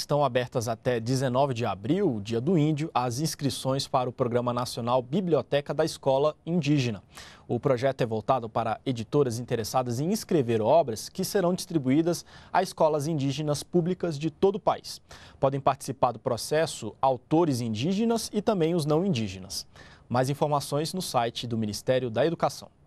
estão abertas até 19 de abril, dia do Índio, as inscrições para o Programa Nacional Biblioteca da Escola Indígena. O projeto é voltado para editoras interessadas em escrever obras que serão distribuídas a escolas indígenas públicas de todo o país. Podem participar do processo autores indígenas e também os não indígenas. Mais informações no site do Ministério da Educação.